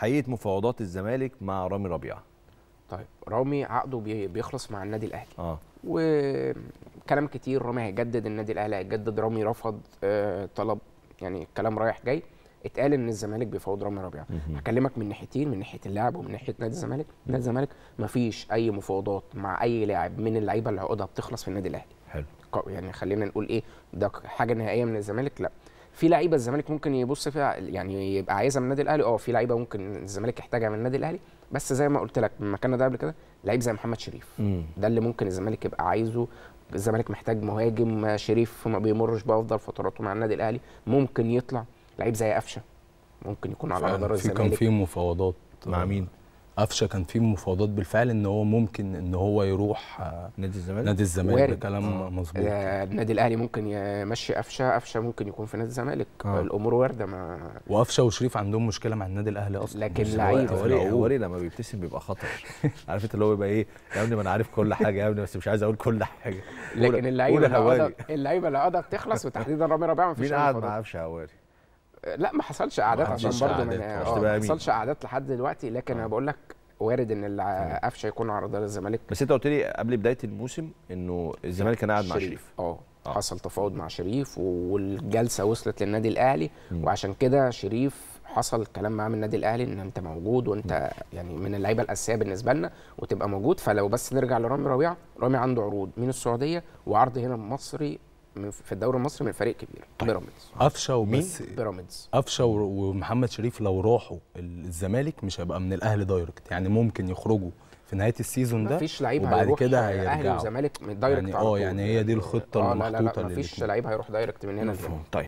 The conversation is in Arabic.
حقيقه مفاوضات الزمالك مع رامي ربيعه طيب رامي عقده بيخلص مع النادي الاهلي اه وكلام كتير رامي هيجدد النادي الاهلي هيجدد رامي رفض آه، طلب يعني الكلام رايح جاي اتقال ان الزمالك بيفاوض رامي ربيعه هكلمك من ناحيتين من ناحيه اللاعب ومن ناحيه نادي الزمالك نادي الزمالك مفيش اي مفاوضات مع اي لاعب من اللعيبه اللي عقودها بتخلص في النادي الاهلي حلو يعني خلينا نقول ايه ده حاجه نهائيه من الزمالك لا في لعيبه الزمالك ممكن يبص فيها يعني يبقى عايزها من النادي الاهلي اه في لعيبه ممكن الزمالك يحتاجها من النادي الاهلي بس زي ما قلت لك من مكاننا ده قبل كده لعيب زي محمد شريف مم. ده اللي ممكن الزمالك يبقى عايزه الزمالك محتاج مهاجم آه، شريف ما بيمرش بافضل فتراته مع النادي الاهلي ممكن يطلع لعيب زي قفشه ممكن يكون على مدار الزمالك في كان في مفاوضات مع مين قفشه كان في مفاوضات بالفعل ان هو ممكن ان هو يروح آه، نادي الزمالك نادي الزمالك كلام آه. مظبوط آه، النادي الاهلي ممكن يمشي قفشه قفشه ممكن يكون في نادي الزمالك الامور وارده ما وقفشه وشريف عندهم مشكله مع النادي الاهلي اصلا لكن لعيب اولي لما بيبتسم بيبقى خطر عارف انت اللي هو بيبقى ايه يا ابني ما انا عارف كل حاجه يا ابني بس مش عايز اقول كل حاجه لكن اللعيبه اللعيبه اللي عقدك تخلص وتحديدا رامي ربيعه مفيش مين قعد مع قفشه هواري لا ما حصلش قعدات عشان برضه آه، ما حصلش قعدات لحد دلوقتي لكن انا آه. بقول لك وارد ان قفشه يكون عرضه للزمالك بس انت قلت لي قبل بدايه الموسم انه الزمالك كان قاعد مع شريف آه،, اه حصل تفاوض مع شريف والجلسه وصلت للنادي الاهلي وعشان كده شريف حصل كلام معاه من النادي الاهلي ان انت موجود وانت يعني من اللعيبه الاساسيه بالنسبه لنا وتبقى موجود فلو بس نرجع لرامي ربيعه رامي عنده عروض من السعوديه وعرض هنا مصري في الدوري المصري من فريق كبير طيب. بيراميدز قفشه ومين بيراميدز قفشه ومحمد شريف لو راحوا الزمالك مش هيبقى من الاهلي دايركت يعني ممكن يخرجوا في نهايه السيزون ده مفيش لعيب وبعد كده يعني الاهلي والزمالك من دايركت يعني اه يعني هي دي الخطه آه، المحطوطه مفيش لعيب هيروح دايركت من هنا طيب